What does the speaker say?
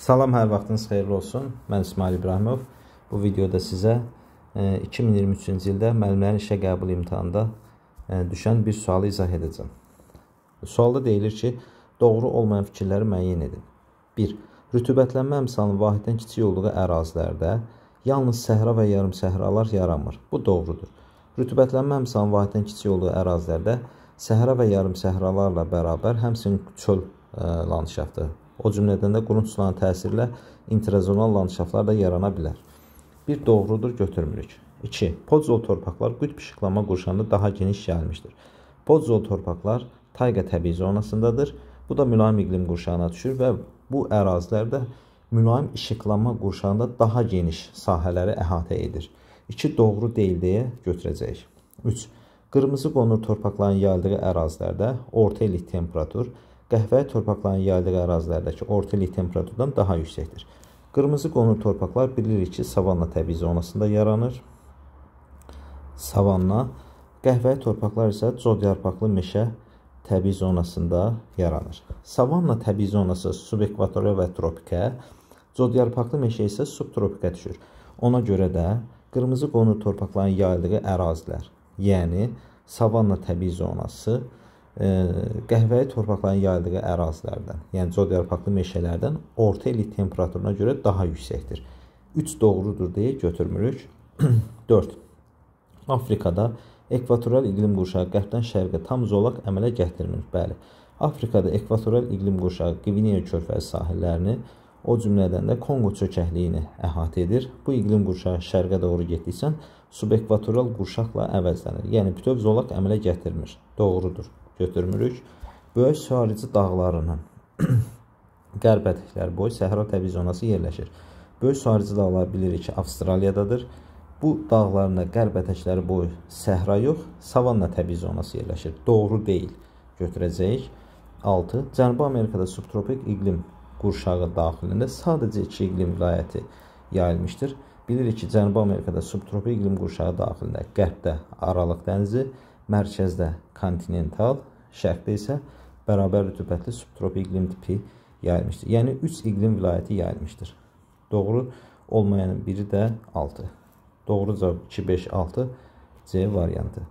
Salam, hər vaxtınız xeyirli olsun. Mən İsmail İbrahimov. Bu videoda sizə 2023-cü e, ildə müəllimlərin işə qəbul imtahanında e, düşən bir sualı izah edəcəm. Sualda deyilir ki, doğru olmayan fikirləri müəyyən edin. 1. Rütubətlənmə əmsalının vahiddən kiçik olduğu ərazilərdə yalnız səhra və yarım səhralar yaranmır. Bu doğrudur. Rütubətlənmə əmsalının vahiddən kiçik olduğu ərazilərdə səhra və yarım səhralarla bərabər həmçinin çöl ə, e, landşaftı o cümlədən də qurum sularının təsirlə intrazonal landşaftlar da yarana bilər. Bir doğrudur, götürmürük. 2. Podzol torpaqlar qütb işıqlama qurşanında daha geniş gəlmişdir. Podzol torpaqlar tayqa təbii zonasındadır. Bu da mülayim iqlim qurşağına düşür və bu ərazilərdə mülayim işıqlanma qurşağında daha geniş sahələri əhatə edir. 2 doğru deyil deyə götürəcəyik. 3. Qırmızı qonur torpaqların yayıldığı ərazilərdə orta illik temperatur qəhvə torpaqların yaylığı ərazilərdəki orta illik temperaturdan daha yüksəkdir. Qırmızı qonur torpaqlar bilirik ki, savanna təbii zonasında yaranır. Savanna, qəhvə torpaqlar isə cod yarpaqlı meşə təbii zonasında yaranır. Savanna təbii zonası subekvatoriya və tropikə, cod yarpaqlı meşə isə subtropikə düşür. Ona görə də qırmızı qonur torpaqların yayıldığı ərazilər, yəni savanna təbii zonası qəhvəyi torpaqların yayıldığı ərazilərdən, yəni cod yarpaqlı meşələrdən orta elit temperaturuna görə daha yüksəkdir. 3 doğrudur deyə götürmürük. 4. Afrikada ekvatorial iqlim qurşağı qərbdən şərqə tam zolaq əmələ gətirmir. Bəli. Afrikada ekvatorial iqlim qurşağı Qvineya körfəzi sahillərini, o cümlədən də Konqo çökəkliyini əhatə edir. Bu iqlim qurşağı şərqə doğru getdikcə subekvatorial qurşaqla əvəzlənir. Yəni bütöv zolaq əmələ gətirmir. Doğrudur götürmürük. Böyük sualisi dağlarının qərb ətəkləri boyu Səhra təbii zonası yerləşir. Böyük sualisi dağlar bilirik ki, Avstraliyadadır. Bu dağlarına qərb ətəkləri boyu səhra yox, savanna təbii zonası yerləşir. Doğru deyil. Götürəcəyik. 6. Cənubi Amerikada subtropik iqlim qurşağı daxilində sadəcə 2 iqlim vilayəti yayılmışdır. Bilirik ki, Cənubi Amerikada subtropik iqlim qurşağı daxilində qərbdə Aralıq dənizi, mərkəzdə kontinental, şərqdə isə bərabər rütubətli subtropik iqlim tipi yayılmışdır. Yəni 3 iqlim vilayəti yayılmışdır. Doğru olmayan biri də 6. Doğru cavab 2 5 6 C variantı.